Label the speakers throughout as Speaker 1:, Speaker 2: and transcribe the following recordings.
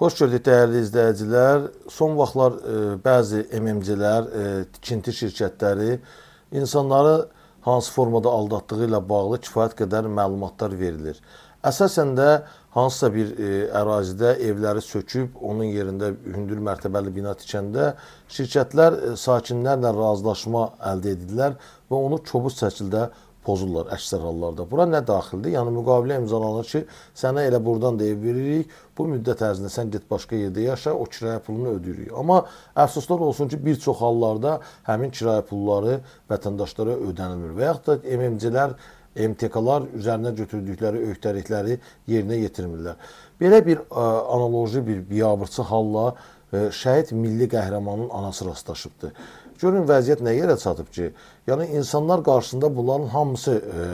Speaker 1: Xoş gördük dəyərli izləyicilər. Son vaxtlar e, bəzi MMC-lər, e, tikinti şirkətləri insanları hansı formada aldatdığı ilə bağlı kifayət qədər məlumatlar verilir. Əsasən də hansısa bir e, ərazidə evləri söküb onun yerində hündür mərtəbəli bina tikəndə şirkətlər e, sakinlərlə razılaşma əldə edirlər və onu kobud şəkildə pozurlar əksər hallarda. Bura nə daxildir? Yəni müqavilə imzalanır ki, sənə elə burdan deyib veririk, bu müddət ərzində sən get başqa yerdə yaşa, o kirayə pulunu ödəyirik. Amma əfsuslar olsun ki, bir çox hallarda həmin kirayə pulları vətəndaşlara ödənilmir və yaxud da MMC-lər MTK-lar üzərinə götürdükləri öhdəlikləri yerinə yetirmirlər. Belə bir ə, analoji bir biabırçı halla ə, şəhid milli qəhrəmanın anası rastlaşıbdı. Görün vəziyyət nə yerə çatıb ki, yəni insanlar qarşısında bunların hamısı e,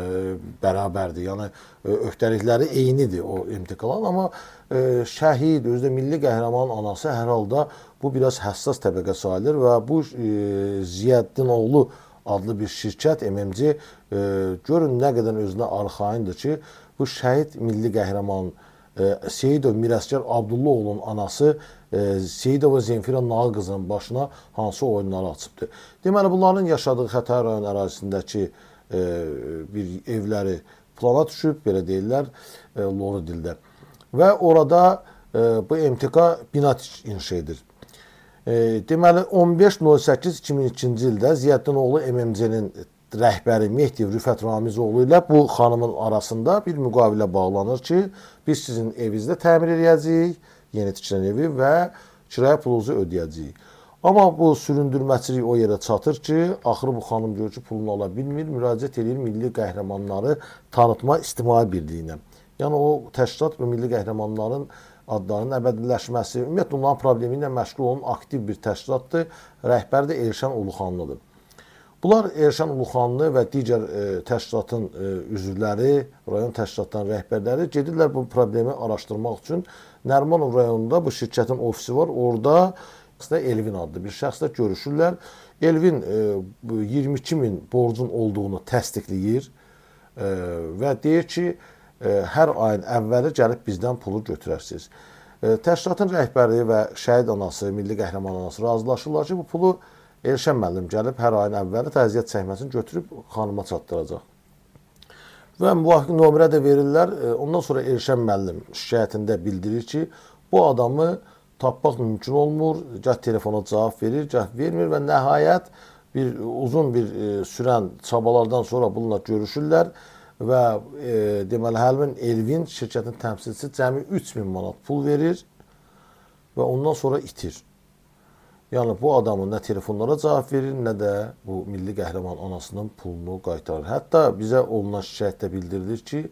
Speaker 1: bərabərdir. Yəni e, öhdəlikləri eynidir o MTK-ların, amma e, şəhid, özü də milli qəhrəmanın anası hər halda bu biraz həssas təbəqə sayılır və bu e, Ziyəddin oğlu adlı bir şirkət MMC e, görün nə qədər özünə arxayındır ki, bu şəhid milli qəhrəmanın Seyidov Mirəskər Abdullaoğlu'nun anası e, Seyidova Zemfira Nağı qızının başına hansı oyunları açıbdır. Deməli, bunların yaşadığı Xətay rayon ərazisindəki e, bir evləri plana düşüb, belə deyirlər, e, loru dildə. Və orada bu MTK bina inşa edir. Deməli 15.08.2002-ci ildə Ziyəddin oğlu MMC-nin rəhbəri Mehdiyev Rüfət Ramizoğlu ilə bu xanımın arasında bir müqavilə bağlanır ki, biz sizin evinizdə təmir eləyəcəyik, yeni tikilən evi və kirayə pulunuzu ödəyəcəyik. Amma bu süründürməçilik o yerə çatır ki, axırı bu xanım görür ki, pulunu ala bilmir, müraciət eləyir milli qəhrəmanları tanıtma ictimai birliyinə. Yəni o təşkilat və milli qəhrəmanların adlarının əbədiləşməsi, ümumiyyətlə onların problemi ilə məşğul olan aktiv bir təşkilatdır. Rəhbəri də Elşən Uluxanlıdır. Bunlar Erşən Uluxanlı və digər e, təşkilatın e, üzvləri, rayon təşkilatlarının rəhbərləri gedirlər bu problemi araşdırmaq üçün. Nərmanov rayonunda bu şirkətin ofisi var. Orada isə Elvin adlı bir şəxslə görüşürlər. Elvin e, 22 min borcun olduğunu təsdiqləyir e, və deyir ki, e, hər ayın əvvəli gəlib bizdən pulu götürərsiniz. E, təşkilatın rəhbəri və şəhid anası, milli qəhrəman anası razılaşırlar ki, bu pulu Elşən müəllim gəlib hər ayın əvvəli təziyyət çəkməsini götürüb xanıma çatdıracaq. Və müvafiq nömrə də verirlər. E, ondan sonra Elşən müəllim şikayətində bildirir ki, bu adamı tapmaq mümkün olmur. Gəl telefona cavab verir, gəl vermir və nəhayət bir uzun bir e, sürən çabalardan sonra bununla görüşürlər və e, deməli Həlvin Elvin şirkətin təmsilçisi cəmi 3000 manat pul verir və ondan sonra itir. Yəni bu adamın nə telefonlara cavab verir, nə də bu milli qəhrəman anasının pulunu qaytarır. Hətta bizə olunan şikayətdə bildirilir ki,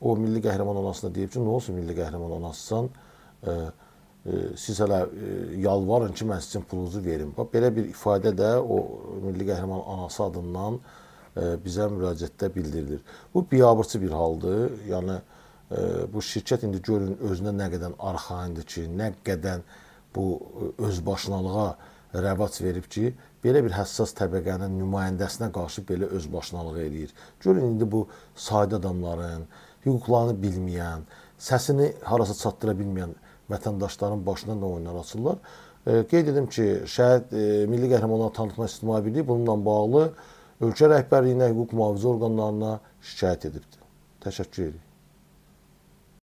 Speaker 1: o milli qəhrəman anasına deyib ki, nə olsun milli qəhrəman anasısan, e, e, siz hələ e, yalvarın ki, mən sizin pulunuzu verim. Bax belə bir ifadə də o milli qəhrəman anası adından e, bizə müraciətdə bildirilir. Bu biabırçı bir haldır. Yəni e, bu şirkət indi görün özünə nə qədər arxayındır ki, nə qədər e, bu özbaşınalığa rəvac verib ki, belə bir həssas təbəqənin nümayəndəsinə qarşı belə özbaşınalıq eləyir. Görün indi bu sadə adamların, hüquqlarını bilməyən, səsini harasa çatdıra bilməyən vətəndaşların başına nə oyunlar açırlar. E, qeyd edim ki, şəhid e, milli qəhrəmanlar tanıtma ictimai birliyi bununla bağlı ölkə rəhbərliyinə, hüquq mühafizə orqanlarına şikayət edibdir. Təşəkkür edirik.